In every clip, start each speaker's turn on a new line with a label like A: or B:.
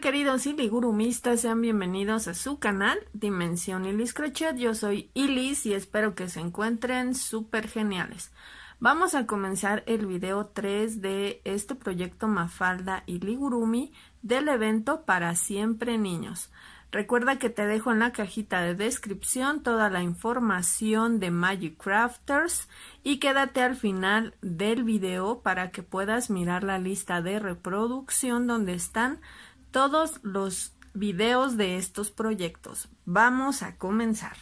A: queridos iligurumistas, sean bienvenidos a su canal Dimensión Ilis Crochet. Yo soy Ilis y espero que se encuentren súper geniales. Vamos a comenzar el video 3 de este proyecto Mafalda Iligurumi del evento Para Siempre Niños. Recuerda que te dejo en la cajita de descripción toda la información de Magic Crafters y quédate al final del video para que puedas mirar la lista de reproducción donde están todos los videos de estos proyectos. Vamos a comenzar.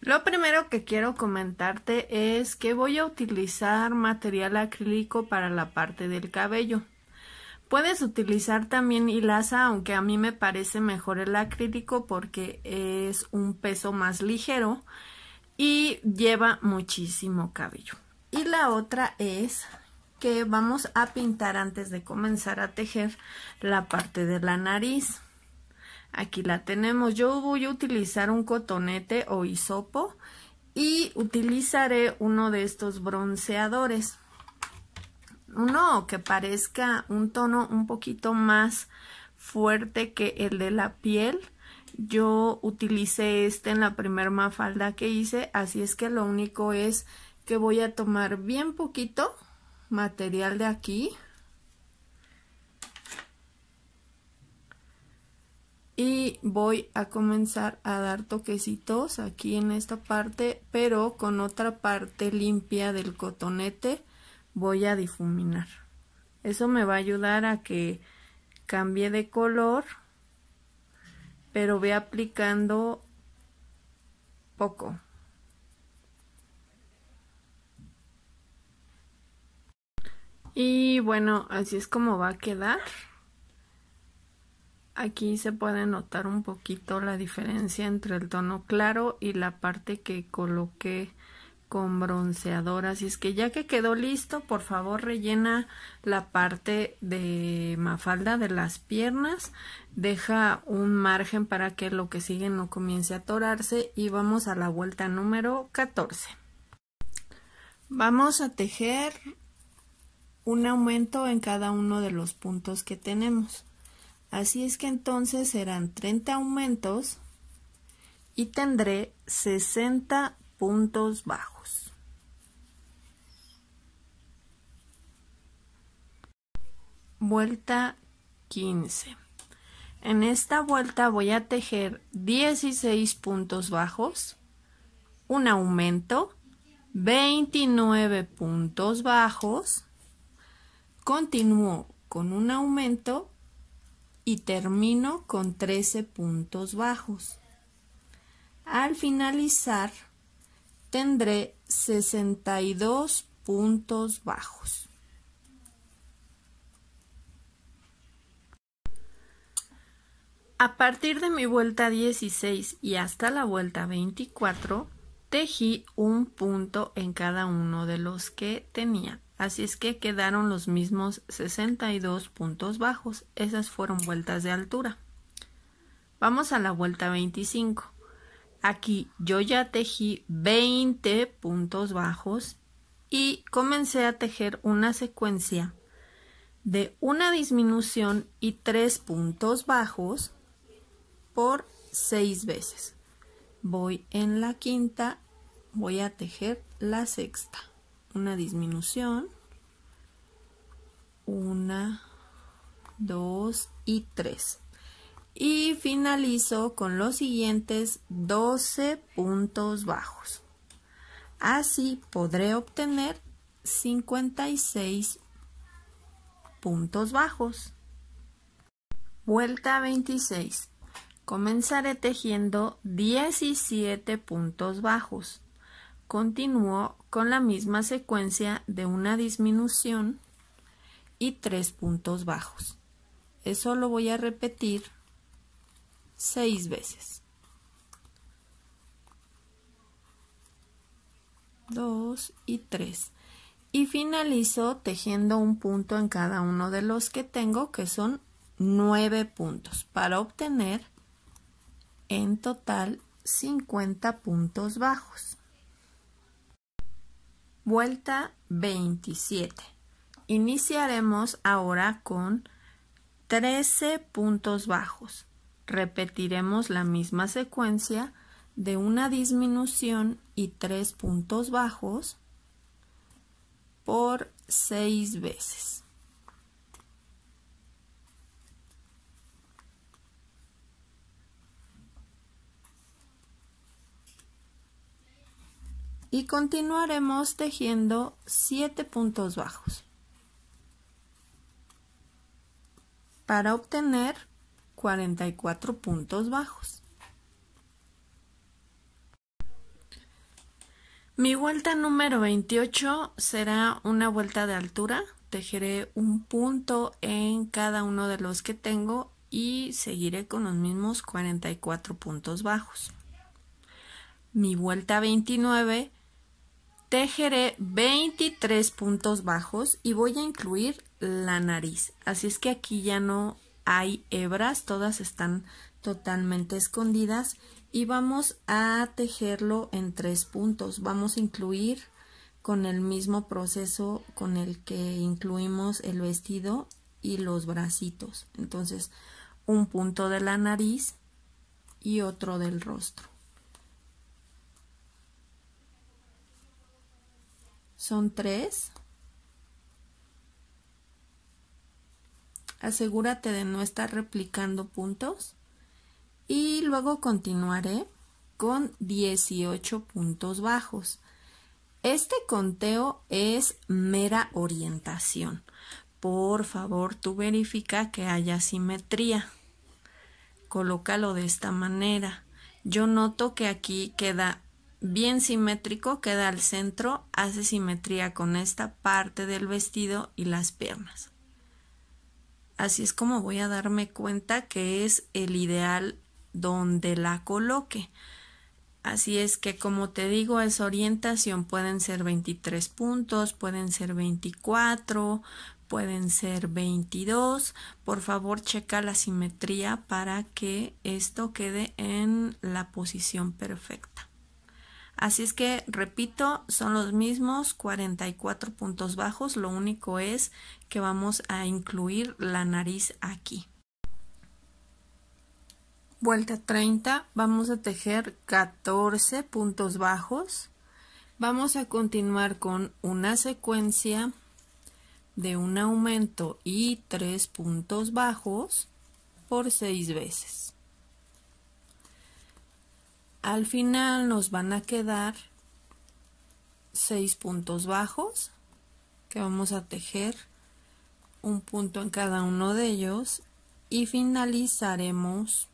A: Lo primero que quiero comentarte es que voy a utilizar material acrílico para la parte del cabello. Puedes utilizar también hilaza, aunque a mí me parece mejor el acrílico porque es un peso más ligero y lleva muchísimo cabello. Y la otra es que vamos a pintar antes de comenzar a tejer la parte de la nariz. Aquí la tenemos. Yo voy a utilizar un cotonete o hisopo y utilizaré uno de estos bronceadores. Uno que parezca un tono un poquito más fuerte que el de la piel. Yo utilicé este en la primera mafalda que hice, así es que lo único es que voy a tomar bien poquito material de aquí. Y voy a comenzar a dar toquecitos aquí en esta parte, pero con otra parte limpia del cotonete voy a difuminar. Eso me va a ayudar a que cambie de color, pero voy aplicando poco. Y bueno, así es como va a quedar. Aquí se puede notar un poquito la diferencia entre el tono claro y la parte que coloqué con bronceador. Así es que ya que quedó listo, por favor rellena la parte de mafalda de las piernas. Deja un margen para que lo que sigue no comience a atorarse y vamos a la vuelta número 14. Vamos a tejer un aumento en cada uno de los puntos que tenemos. Así es que entonces serán 30 aumentos y tendré 60 puntos bajos. Vuelta 15. En esta vuelta voy a tejer 16 puntos bajos, un aumento, 29 puntos bajos, Continúo con un aumento y termino con 13 puntos bajos. Al finalizar tendré 62 puntos bajos. A partir de mi vuelta 16 y hasta la vuelta 24, tejí un punto en cada uno de los que tenía Así es que quedaron los mismos 62 puntos bajos. Esas fueron vueltas de altura. Vamos a la vuelta 25. Aquí yo ya tejí 20 puntos bajos y comencé a tejer una secuencia de una disminución y 3 puntos bajos por 6 veces. Voy en la quinta, voy a tejer la sexta una disminución, una, dos y tres. Y finalizo con los siguientes 12 puntos bajos. Así podré obtener 56 puntos bajos. Vuelta 26. Comenzaré tejiendo 17 puntos bajos. Continúo con la misma secuencia de una disminución y tres puntos bajos. Eso lo voy a repetir seis veces. Dos y tres. Y finalizo tejiendo un punto en cada uno de los que tengo, que son nueve puntos, para obtener en total 50 puntos bajos. Vuelta 27. Iniciaremos ahora con 13 puntos bajos. Repetiremos la misma secuencia de una disminución y 3 puntos bajos por 6 veces. y continuaremos tejiendo 7 puntos bajos para obtener 44 puntos bajos. Mi vuelta número 28 será una vuelta de altura. Tejeré un punto en cada uno de los que tengo y seguiré con los mismos 44 puntos bajos. Mi vuelta 29 tejeré 23 puntos bajos y voy a incluir la nariz. Así es que aquí ya no hay hebras, todas están totalmente escondidas y vamos a tejerlo en tres puntos. Vamos a incluir con el mismo proceso con el que incluimos el vestido y los bracitos. Entonces, un punto de la nariz y otro del rostro. son tres. Asegúrate de no estar replicando puntos. Y luego continuaré con 18 puntos bajos. Este conteo es mera orientación. Por favor, tú verifica que haya simetría. Colócalo de esta manera. Yo noto que aquí queda bien simétrico queda al centro, hace simetría con esta parte del vestido y las piernas. Así es como voy a darme cuenta que es el ideal donde la coloque. Así es que como te digo, es orientación, pueden ser 23 puntos, pueden ser 24, pueden ser 22. Por favor, checa la simetría para que esto quede en la posición perfecta. Así es que, repito, son los mismos 44 puntos bajos, lo único es que vamos a incluir la nariz aquí. Vuelta 30, vamos a tejer 14 puntos bajos. Vamos a continuar con una secuencia de un aumento y 3 puntos bajos por 6 veces. Al final nos van a quedar 6 puntos bajos que vamos a tejer un punto en cada uno de ellos y finalizaremos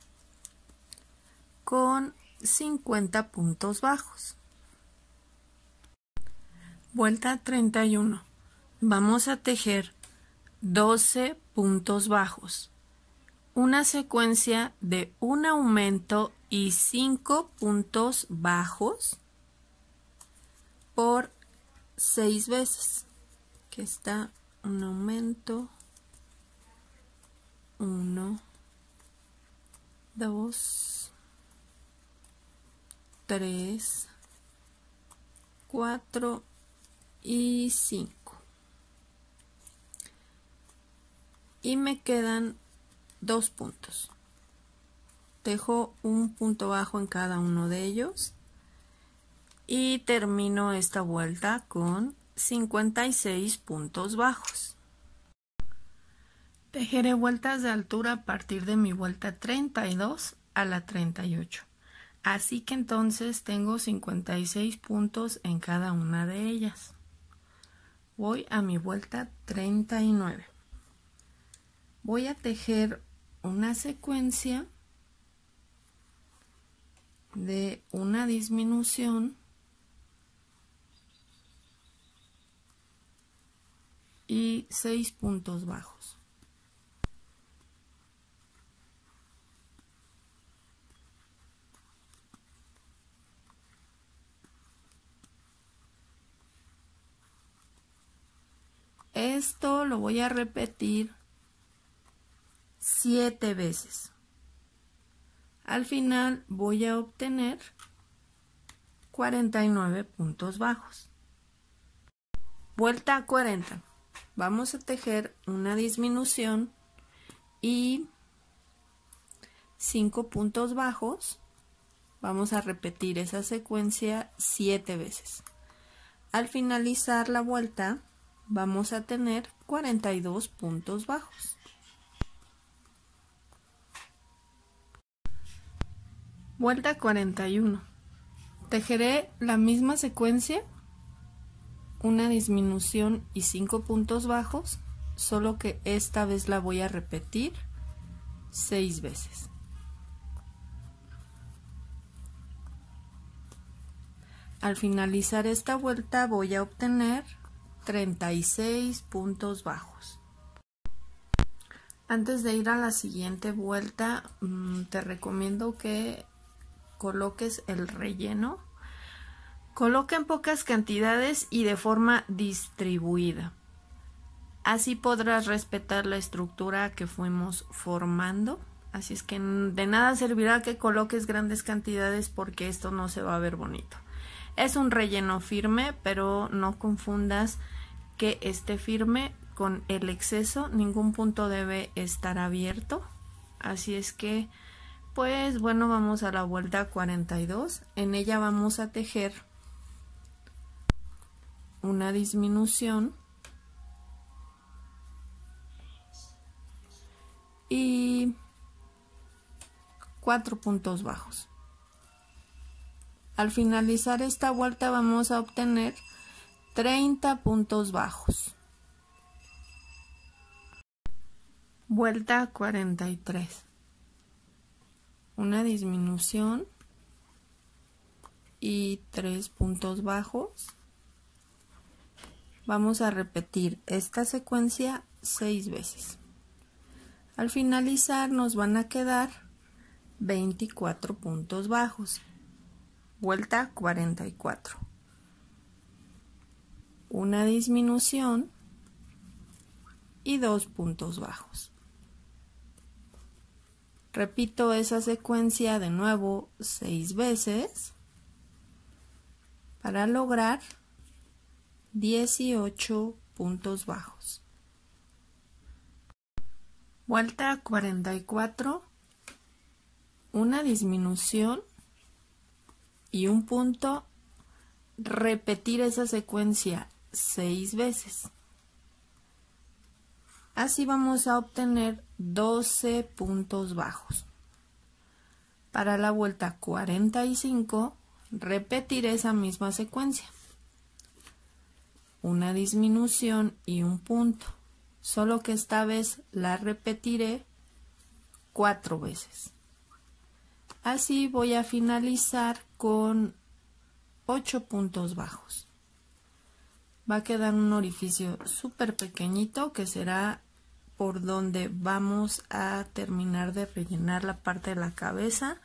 A: con 50 puntos bajos. Vuelta 31. Vamos a tejer 12 puntos bajos. Una secuencia de un aumento y 5 puntos bajos por 6 veces que está un aumento 1 2 3 4 y 5 y me quedan dos puntos tejo un punto bajo en cada uno de ellos y termino esta vuelta con 56 puntos bajos. Tejeré vueltas de altura a partir de mi vuelta 32 a la 38. Así que entonces tengo 56 puntos en cada una de ellas. Voy a mi vuelta 39. Voy a tejer una secuencia de una disminución y seis puntos bajos. Esto lo voy a repetir siete veces. Al final voy a obtener 49 puntos bajos. Vuelta a 40. Vamos a tejer una disminución y 5 puntos bajos. Vamos a repetir esa secuencia 7 veces. Al finalizar la vuelta vamos a tener 42 puntos bajos. Vuelta 41. Tejeré la misma secuencia, una disminución y 5 puntos bajos, solo que esta vez la voy a repetir 6 veces. Al finalizar esta vuelta voy a obtener 36 puntos bajos. Antes de ir a la siguiente vuelta, mm, te recomiendo que coloques el relleno. Coloca en pocas cantidades y de forma distribuida. Así podrás respetar la estructura que fuimos formando. Así es que de nada servirá que coloques grandes cantidades porque esto no se va a ver bonito. Es un relleno firme, pero no confundas que esté firme con el exceso. Ningún punto debe estar abierto. Así es que pues bueno, vamos a la vuelta 42. En ella vamos a tejer una disminución y cuatro puntos bajos. Al finalizar esta vuelta vamos a obtener 30 puntos bajos. Vuelta 43 una disminución y tres puntos bajos. Vamos a repetir esta secuencia seis veces. Al finalizar nos van a quedar 24 puntos bajos. Vuelta 44. Una disminución y dos puntos bajos. Repito esa secuencia de nuevo seis veces para lograr 18 puntos bajos. Vuelta 44, una disminución y un punto. Repetir esa secuencia seis veces. Así vamos a obtener 12 puntos bajos. Para la vuelta 45 repetiré esa misma secuencia. Una disminución y un punto, solo que esta vez la repetiré cuatro veces. Así voy a finalizar con 8 puntos bajos. Va a quedar un orificio súper pequeñito que será por donde vamos a terminar de rellenar la parte de la cabeza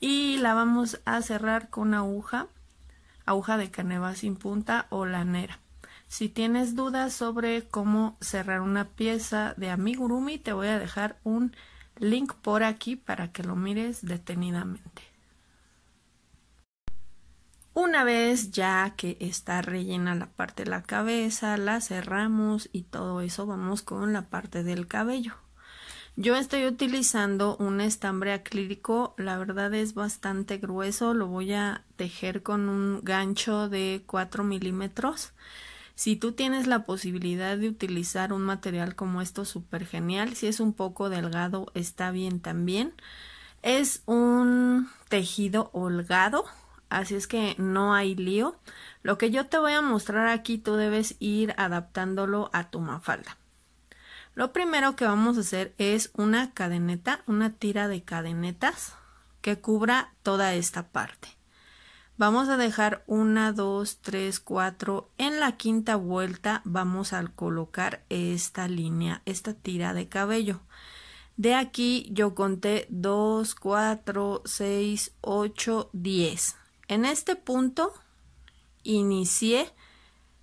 A: y la vamos a cerrar con aguja, aguja de caneva sin punta o lanera. Si tienes dudas sobre cómo cerrar una pieza de amigurumi, te voy a dejar un link por aquí para que lo mires detenidamente. Una vez ya que está rellena la parte de la cabeza, la cerramos y todo eso, vamos con la parte del cabello. Yo estoy utilizando un estambre acrílico, la verdad es bastante grueso, lo voy a tejer con un gancho de 4 milímetros. Si tú tienes la posibilidad de utilizar un material como esto, súper genial. Si es un poco delgado, está bien también. Es un tejido holgado, así es que no hay lío. Lo que yo te voy a mostrar aquí tú debes ir adaptándolo a tu mafalda. Lo primero que vamos a hacer es una cadeneta, una tira de cadenetas que cubra toda esta parte. Vamos a dejar una, dos, tres, cuatro. En la quinta vuelta vamos a colocar esta línea, esta tira de cabello. De aquí yo conté 2, 4, 6, 8, 10. En este punto inicié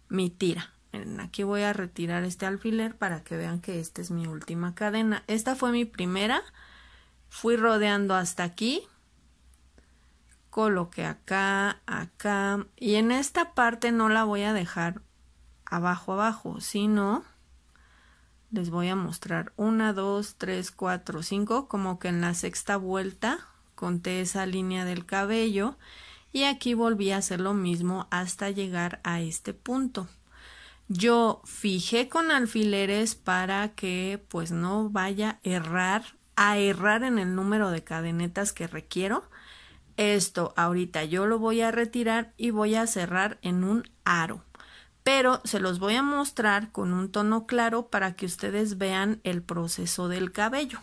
A: mi tira. Miren, aquí voy a retirar este alfiler para que vean que esta es mi última cadena. Esta fue mi primera. Fui rodeando hasta aquí. Coloqué acá, acá. Y en esta parte no la voy a dejar abajo, abajo, sino les voy a mostrar 1, 2, 3, 4, 5, como que en la sexta vuelta conté esa línea del cabello y aquí volví a hacer lo mismo hasta llegar a este punto. Yo fijé con alfileres para que pues no vaya a errar, a errar en el número de cadenetas que requiero. Esto ahorita yo lo voy a retirar y voy a cerrar en un aro pero se los voy a mostrar con un tono claro para que ustedes vean el proceso del cabello.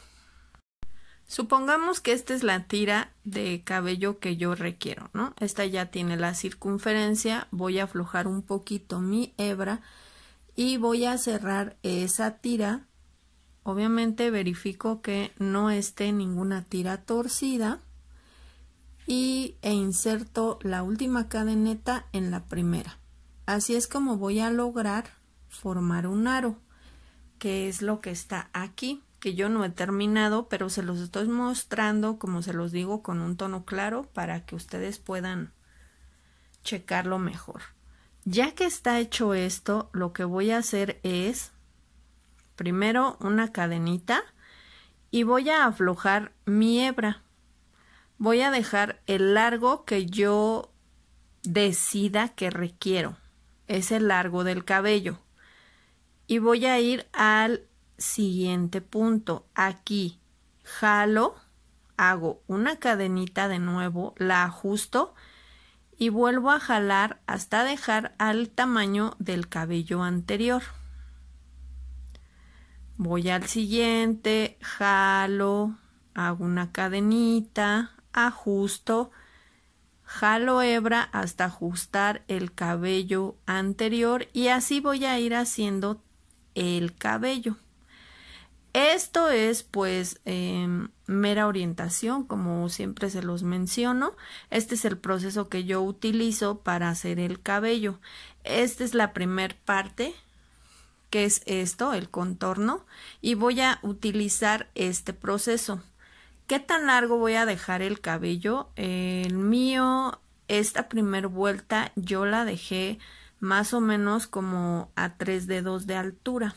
A: Supongamos que esta es la tira de cabello que yo requiero, ¿no? Esta ya tiene la circunferencia, voy a aflojar un poquito mi hebra y voy a cerrar esa tira. Obviamente verifico que no esté ninguna tira torcida y, e inserto la última cadeneta en la primera. Así es como voy a lograr formar un aro, que es lo que está aquí que yo no he terminado, pero se los estoy mostrando, como se los digo, con un tono claro para que ustedes puedan checarlo mejor. Ya que está hecho esto, lo que voy a hacer es primero una cadenita y voy a aflojar mi hebra. Voy a dejar el largo que yo decida que requiero. Es el largo del cabello. Y voy a ir al siguiente punto. Aquí jalo, hago una cadenita de nuevo, la ajusto y vuelvo a jalar hasta dejar al tamaño del cabello anterior. Voy al siguiente, jalo, hago una cadenita, ajusto, jalo hebra hasta ajustar el cabello anterior y así voy a ir haciendo el cabello. Esto es pues em, mera orientación, como siempre se los menciono. Este es el proceso que yo utilizo para hacer el cabello. Esta es la primer parte, que es esto, el contorno, y voy a utilizar este proceso. ¿Qué tan largo voy a dejar el cabello? El mío, esta primer vuelta yo la dejé más o menos como a tres dedos de altura.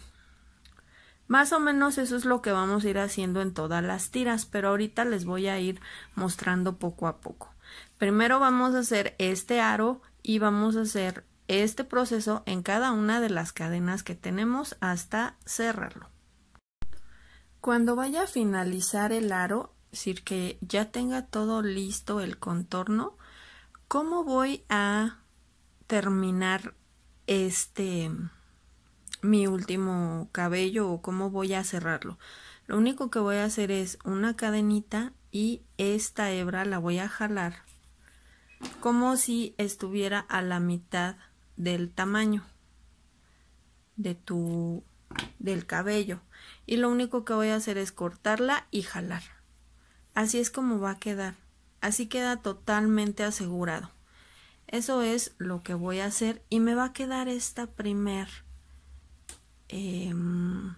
A: Más o menos eso es lo que vamos a ir haciendo en todas las tiras, pero ahorita les voy a ir mostrando poco a poco. Primero vamos a hacer este aro y vamos a hacer este proceso en cada una de las cadenas que tenemos hasta cerrarlo. Cuando vaya a finalizar el aro, es decir, que ya tenga todo listo el contorno, ¿cómo voy a terminar este mi último cabello o cómo voy a cerrarlo. Lo único que voy a hacer es una cadenita y esta hebra la voy a jalar como si estuviera a la mitad del tamaño de tu del cabello y lo único que voy a hacer es cortarla y jalar así es como va a quedar así queda totalmente asegurado eso es lo que voy a hacer y me va a quedar esta primer Em,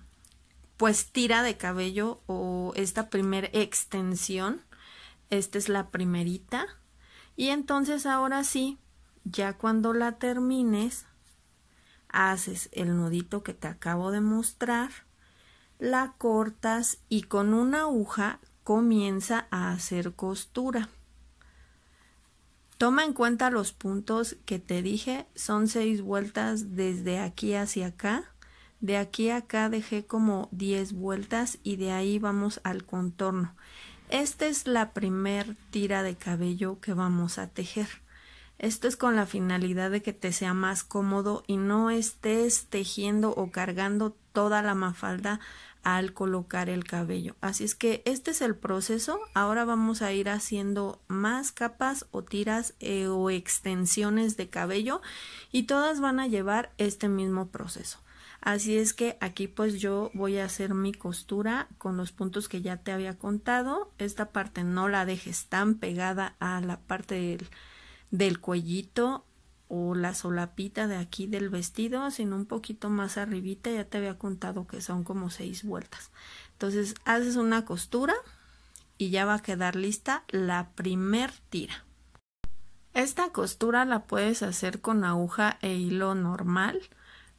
A: pues tira de cabello o esta primera extensión. Esta es la primerita. Y entonces ahora sí, ya cuando la termines, haces el nudito que te acabo de mostrar, la cortas y con una aguja comienza a hacer costura. Toma en cuenta los puntos que te dije, son seis vueltas desde aquí hacia acá de aquí a acá dejé como 10 vueltas y de ahí vamos al contorno. Esta es la primer tira de cabello que vamos a tejer. Esto es con la finalidad de que te sea más cómodo y no estés tejiendo o cargando toda la mafalda al colocar el cabello. Así es que este es el proceso. Ahora vamos a ir haciendo más capas o tiras eh, o extensiones de cabello y todas van a llevar este mismo proceso. Así es que aquí pues yo voy a hacer mi costura con los puntos que ya te había contado. Esta parte no la dejes tan pegada a la parte del, del cuellito o la solapita de aquí del vestido, sino un poquito más arribita. Ya te había contado que son como seis vueltas. Entonces haces una costura y ya va a quedar lista la primer tira. Esta costura la puedes hacer con aguja e hilo normal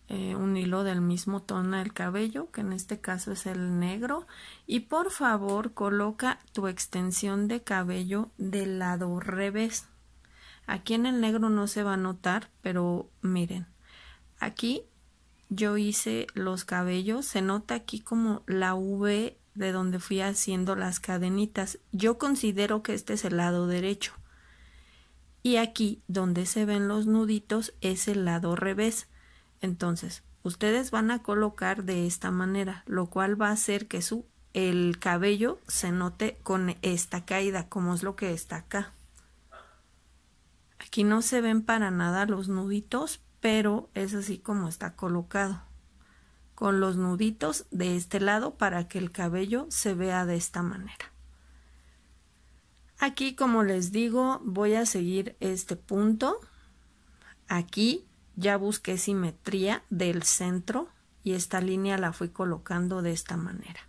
A: eh, un hilo del mismo tono del cabello, que en este caso es el negro, y por favor coloca tu extensión de cabello del lado revés. Aquí en el negro no se va a notar, pero miren, aquí yo hice los cabellos, se nota aquí como la V de donde fui haciendo las cadenitas. Yo considero que este es el lado derecho. Y aquí donde se ven los nuditos es el lado revés. Entonces, ustedes van a colocar de esta manera, lo cual va a hacer que su el cabello se note con esta caída, como es lo que está acá. Aquí no se ven para nada los nuditos, pero es así como está colocado. Con los nuditos de este lado para que el cabello se vea de esta manera. Aquí, como les digo, voy a seguir este punto. Aquí ya busqué simetría del centro y esta línea la fui colocando de esta manera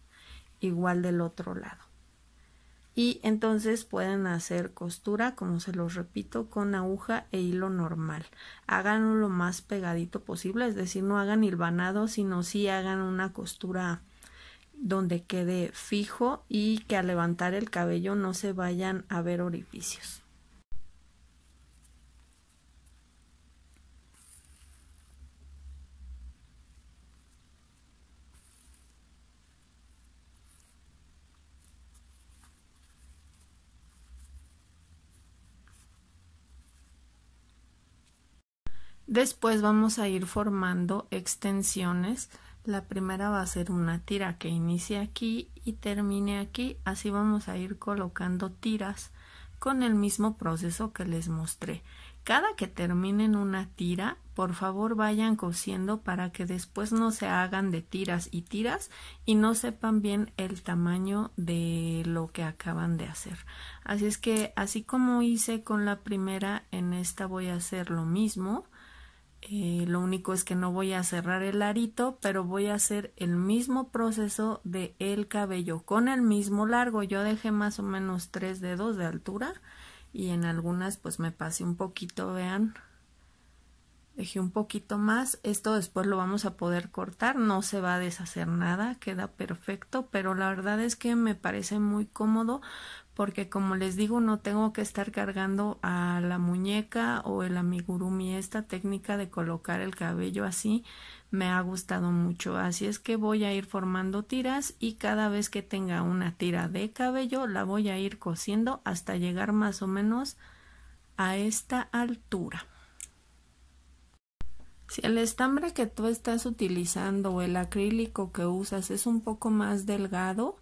A: igual del otro lado y entonces pueden hacer costura como se los repito con aguja e hilo normal háganlo lo más pegadito posible es decir no hagan hilvanado sino sí hagan una costura donde quede fijo y que al levantar el cabello no se vayan a ver orificios Después vamos a ir formando extensiones. La primera va a ser una tira que inicie aquí y termine aquí. Así vamos a ir colocando tiras con el mismo proceso que les mostré. Cada que terminen una tira, por favor vayan cosiendo para que después no se hagan de tiras y tiras y no sepan bien el tamaño de lo que acaban de hacer. Así es que así como hice con la primera, en esta voy a hacer lo mismo eh, lo único es que no voy a cerrar el arito, pero voy a hacer el mismo proceso de el cabello con el mismo largo. Yo dejé más o menos tres dedos de altura y en algunas pues me pasé un poquito, vean, dejé un poquito más esto después lo vamos a poder cortar no se va a deshacer nada queda perfecto pero la verdad es que me parece muy cómodo porque como les digo no tengo que estar cargando a la muñeca o el amigurumi esta técnica de colocar el cabello así me ha gustado mucho así es que voy a ir formando tiras y cada vez que tenga una tira de cabello la voy a ir cosiendo hasta llegar más o menos a esta altura si el estambre que tú estás utilizando o el acrílico que usas es un poco más delgado,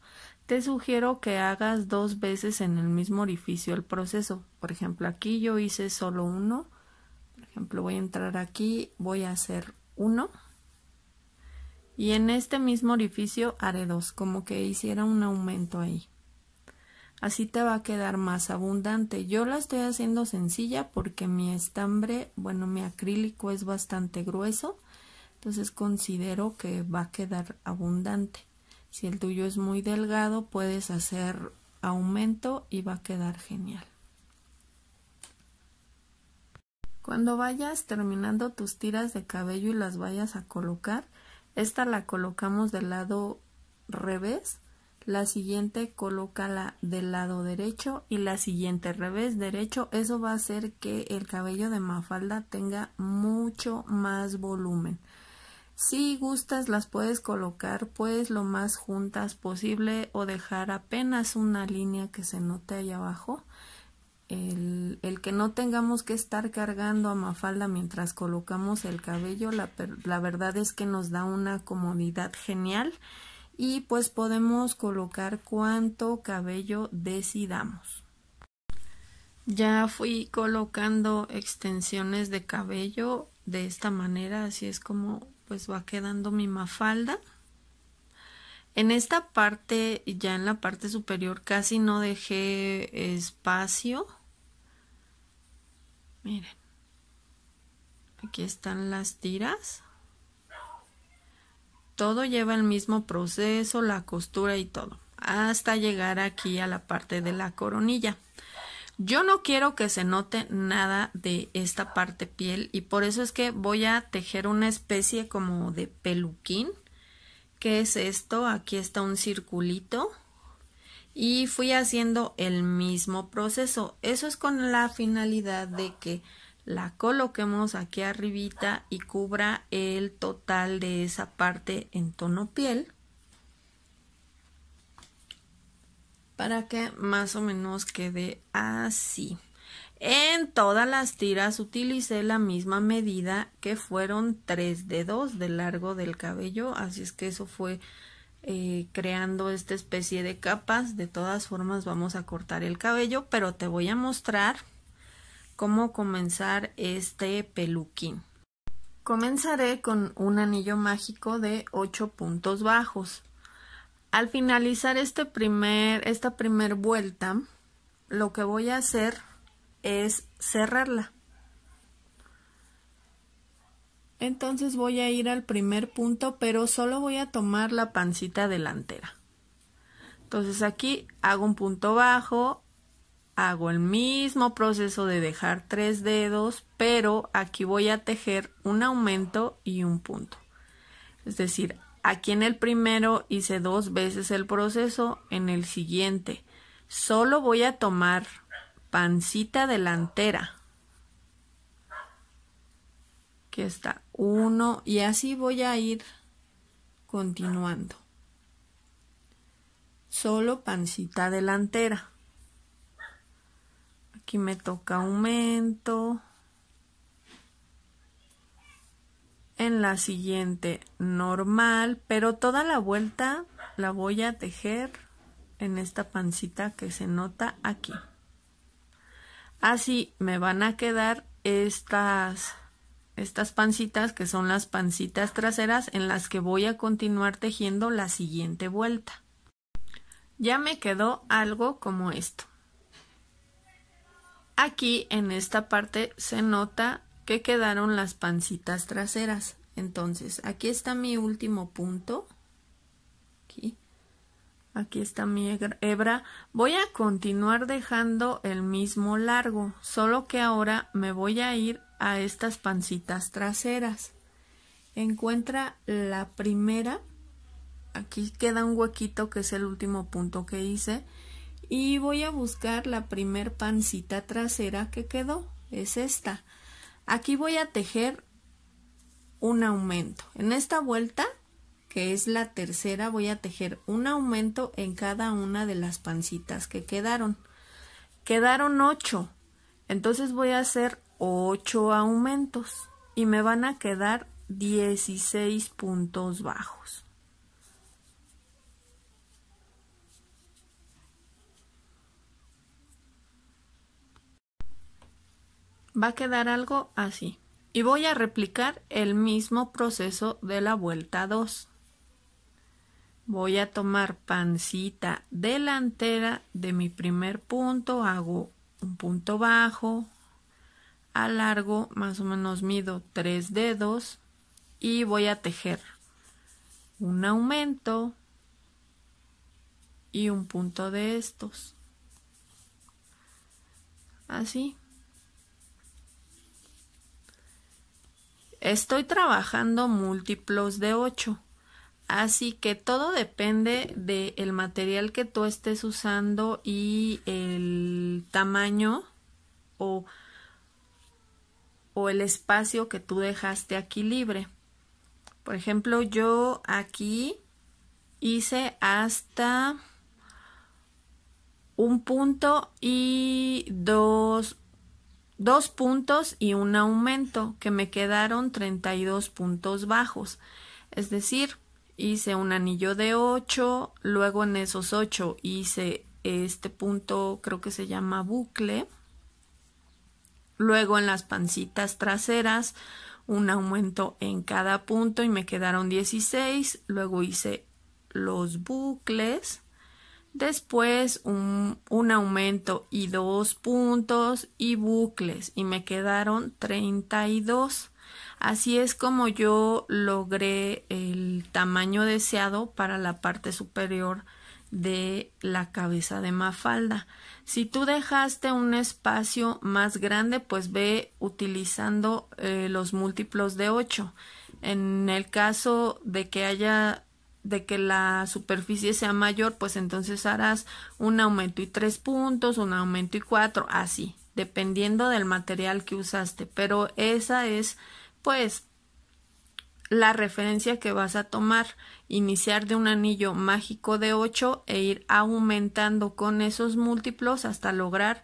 A: te sugiero que hagas dos veces en el mismo orificio el proceso. Por ejemplo, aquí yo hice solo uno. Por ejemplo, voy a entrar aquí, voy a hacer uno. Y en este mismo orificio haré dos, como que hiciera un aumento ahí así te va a quedar más abundante. Yo la estoy haciendo sencilla porque mi estambre, bueno, mi acrílico es bastante grueso, entonces considero que va a quedar abundante. Si el tuyo es muy delgado, puedes hacer aumento y va a quedar genial. Cuando vayas terminando tus tiras de cabello y las vayas a colocar, esta la colocamos del lado revés la siguiente colócala del lado derecho y la siguiente revés derecho. Eso va a hacer que el cabello de Mafalda tenga mucho más volumen. Si gustas las puedes colocar pues lo más juntas posible o dejar apenas una línea que se note ahí abajo. El, el que no tengamos que estar cargando a Mafalda mientras colocamos el cabello, la, la verdad es que nos da una comodidad genial y pues podemos colocar cuánto cabello decidamos. Ya fui colocando extensiones de cabello de esta manera, así es como pues va quedando mi mafalda. En esta parte, ya en la parte superior, casi no dejé espacio. Miren, aquí están las tiras. Todo lleva el mismo proceso, la costura y todo, hasta llegar aquí a la parte de la coronilla. Yo no quiero que se note nada de esta parte piel y por eso es que voy a tejer una especie como de peluquín. Que es esto? Aquí está un circulito y fui haciendo el mismo proceso. Eso es con la finalidad de que la coloquemos aquí arribita y cubra el total de esa parte en tono piel para que más o menos quede así. En todas las tiras utilicé la misma medida que fueron tres dedos de largo del cabello, así es que eso fue eh, creando esta especie de capas. De todas formas vamos a cortar el cabello, pero te voy a mostrar cómo comenzar este peluquín. Comenzaré con un anillo mágico de 8 puntos bajos. Al finalizar este primer, esta primera vuelta, lo que voy a hacer es cerrarla. Entonces voy a ir al primer punto, pero solo voy a tomar la pancita delantera. Entonces aquí hago un punto bajo, hago el mismo proceso de dejar tres dedos, pero aquí voy a tejer un aumento y un punto. Es decir, aquí en el primero hice dos veces el proceso, en el siguiente solo voy a tomar pancita delantera, que está uno, y así voy a ir continuando. Solo pancita delantera. Aquí me toca aumento. En la siguiente normal, pero toda la vuelta la voy a tejer en esta pancita que se nota aquí. Así me van a quedar estas estas pancitas que son las pancitas traseras en las que voy a continuar tejiendo la siguiente vuelta. Ya me quedó algo como esto. Aquí en esta parte se nota que quedaron las pancitas traseras. Entonces, aquí está mi último punto. Aquí. Aquí está mi hebra. Voy a continuar dejando el mismo largo, solo que ahora me voy a ir a estas pancitas traseras. Encuentra la primera. Aquí queda un huequito que es el último punto que hice y voy a buscar la primer pancita trasera que quedó es esta aquí voy a tejer un aumento en esta vuelta que es la tercera voy a tejer un aumento en cada una de las pancitas que quedaron quedaron 8 entonces voy a hacer 8 aumentos y me van a quedar 16 puntos bajos va a quedar algo así. Y voy a replicar el mismo proceso de la vuelta 2. Voy a tomar pancita delantera de mi primer punto, hago un punto bajo, alargo, más o menos mido tres dedos y voy a tejer un aumento y un punto de estos. Así. Estoy trabajando múltiplos de 8. Así que todo depende del material que tú estés usando y el tamaño o, o el espacio que tú dejaste aquí libre. Por ejemplo, yo aquí hice hasta un punto y dos dos puntos y un aumento, que me quedaron 32 puntos bajos. Es decir, hice un anillo de 8, luego en esos 8 hice este punto, creo que se llama bucle. Luego en las pancitas traseras, un aumento en cada punto y me quedaron 16. Luego hice los bucles después un, aumento y dos puntos y bucles y me quedaron 32 así es como yo logré el tamaño deseado para la parte superior de la cabeza de Mafalda. Si tú dejaste un espacio más grande, pues ve utilizando eh, los múltiplos de 8. En el caso de que haya de que la superficie sea mayor, pues entonces harás un aumento y tres puntos, un aumento y cuatro, así, dependiendo del material que usaste. Pero esa es, pues, la referencia que vas a tomar. Iniciar de un anillo mágico de 8 e ir aumentando con esos múltiplos hasta lograr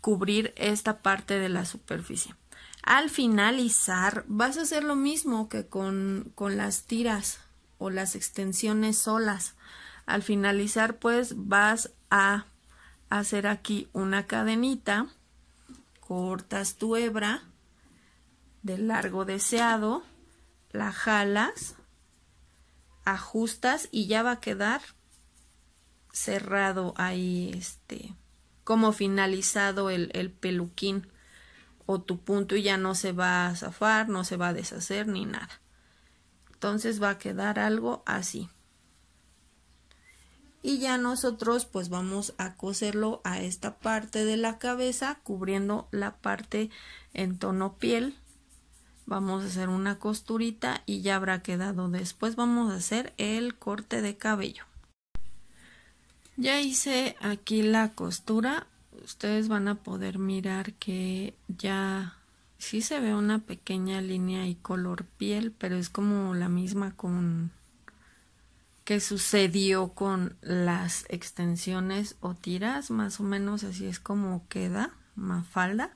A: cubrir esta parte de la superficie. Al finalizar, vas a hacer lo mismo que con, con las tiras o las extensiones solas. Al finalizar pues vas a hacer aquí una cadenita, cortas tu hebra del largo deseado, la jalas, ajustas y ya va a quedar cerrado ahí este como finalizado el peluquín o tu punto y ya no se va a zafar, no se va a deshacer ni nada. Entonces va a quedar algo así. Y ya nosotros pues vamos a coserlo a esta parte de la cabeza cubriendo la parte en tono piel. Vamos a hacer una costurita y ya habrá quedado. Después vamos a hacer el corte de cabello. Ya hice aquí la costura. Ustedes van a poder mirar que ya sí se ve una pequeña línea y color piel, pero es como la misma con que sucedió con las extensiones o tiras, más o menos así es como queda falda.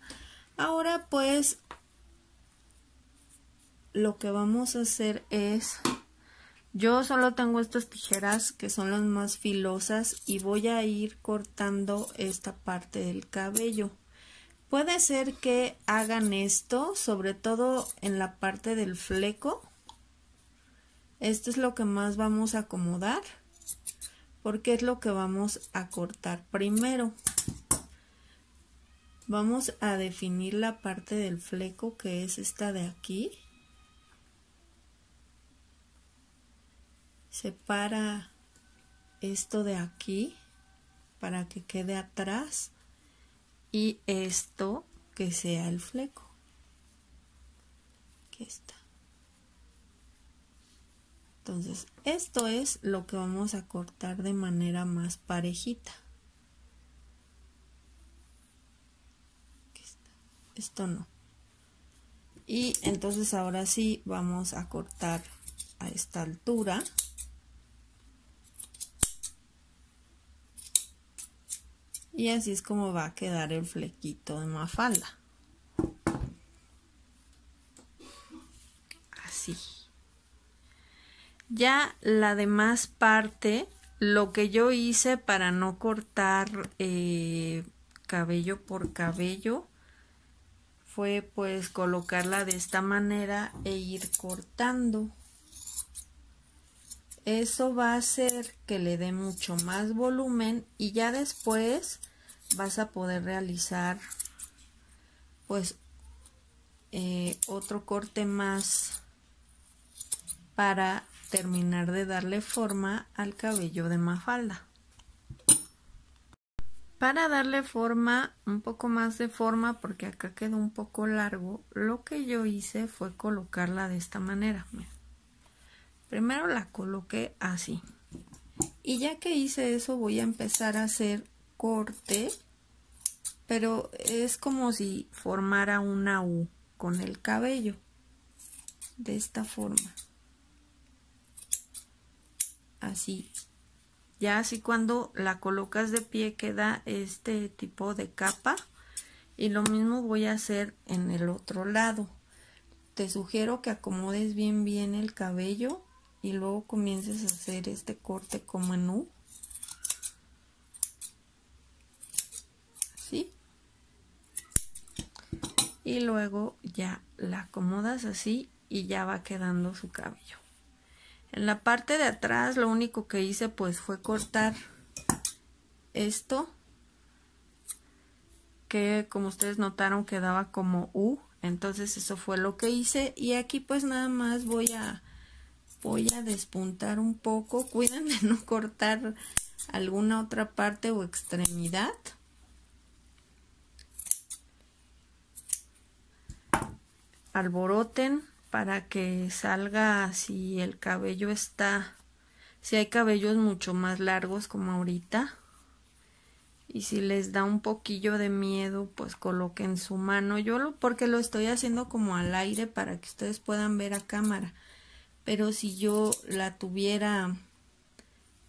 A: Ahora pues lo que vamos a hacer es yo solo tengo estas tijeras que son las más filosas y voy a ir cortando esta parte del cabello. Puede ser que hagan esto, sobre todo en la parte del fleco. Esto es lo que más vamos a acomodar, porque es lo que vamos a cortar primero. Vamos a definir la parte del fleco que es esta de aquí. Separa esto de aquí para que quede atrás y esto que sea el fleco. está. Entonces, esto es lo que vamos a cortar de manera más parejita. Esto no. Y entonces ahora sí vamos a cortar a esta altura. Y así es como va a quedar el flequito de mafalda. Así. Ya la demás parte, lo que yo hice para no cortar eh, cabello por cabello, fue pues colocarla de esta manera e ir cortando. Eso va a hacer que le dé mucho más volumen y ya después vas a poder realizar pues eh, otro corte más para terminar de darle forma al cabello de Mafalda. Para darle forma, un poco más de forma, porque acá quedó un poco largo, lo que yo hice fue colocarla de esta manera. Primero la coloqué así. Y ya que hice eso voy a empezar a hacer corte, pero es como si formara una U con el cabello. De esta forma. Así. Ya así cuando la colocas de pie queda este tipo de capa. Y lo mismo voy a hacer en el otro lado. Te sugiero que acomodes bien bien el cabello y luego comiences a hacer este corte como en U así y luego ya la acomodas así y ya va quedando su cabello en la parte de atrás lo único que hice pues fue cortar esto que como ustedes notaron quedaba como U entonces eso fue lo que hice y aquí pues nada más voy a voy a despuntar un poco. Cuiden de no cortar alguna otra parte o extremidad. Alboroten para que salga si el cabello está, si hay cabellos mucho más largos como ahorita. Y si les da un poquillo de miedo, pues coloquen su mano. Yo lo, porque lo estoy haciendo como al aire para que ustedes puedan ver a cámara pero si yo la tuviera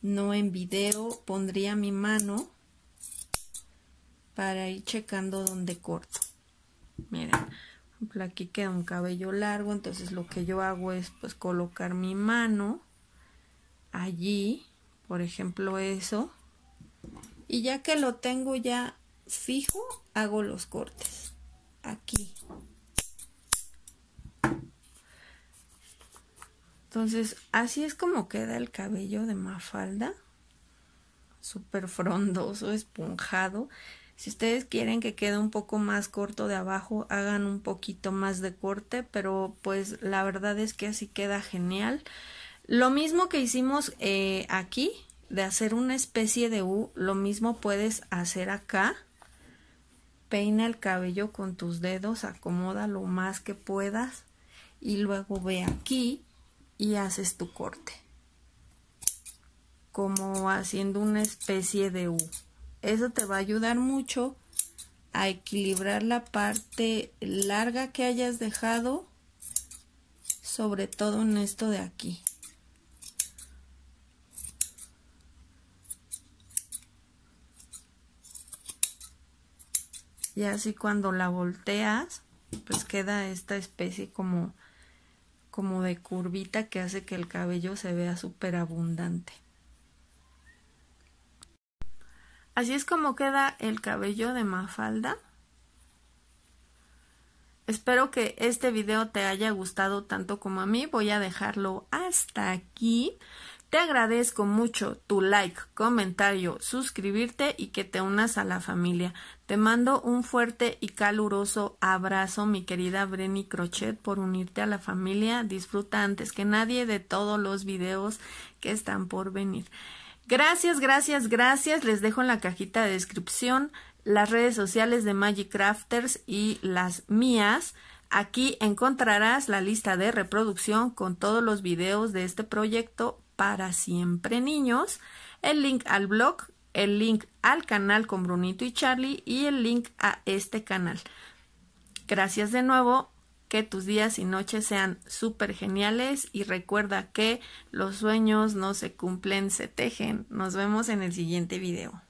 A: no en video, pondría mi mano para ir checando donde corto. Miren, aquí queda un cabello largo, entonces lo que yo hago es pues colocar mi mano allí, por ejemplo eso, y ya que lo tengo ya fijo, hago los cortes aquí Entonces, así es como queda el cabello de Mafalda. Súper frondoso, esponjado. Si ustedes quieren que quede un poco más corto de abajo, hagan un poquito más de corte, pero pues la verdad es que así queda genial. Lo mismo que hicimos eh, aquí, de hacer una especie de U, lo mismo puedes hacer acá. Peina el cabello con tus dedos, acomoda lo más que puedas y luego ve aquí y haces tu corte como haciendo una especie de U eso te va a ayudar mucho a equilibrar la parte larga que hayas dejado sobre todo en esto de aquí y así cuando la volteas pues queda esta especie como como de curvita que hace que el cabello se vea súper abundante. Así es como queda el cabello de Mafalda. Espero que este video te haya gustado tanto como a mí. Voy a dejarlo hasta aquí. Te agradezco mucho tu like, comentario, suscribirte y que te unas a la familia. Te mando un fuerte y caluroso abrazo, mi querida Brenny Crochet, por unirte a la familia. Disfruta antes que nadie de todos los videos que están por venir. Gracias, gracias, gracias. Les dejo en la cajita de descripción las redes sociales de Magic Crafters y las mías. Aquí encontrarás la lista de reproducción con todos los videos de este proyecto para siempre niños, el link al blog, el link al canal con Brunito y Charlie y el link a este canal. Gracias de nuevo, que tus días y noches sean súper geniales y recuerda que los sueños no se cumplen, se tejen. Nos vemos en el siguiente video.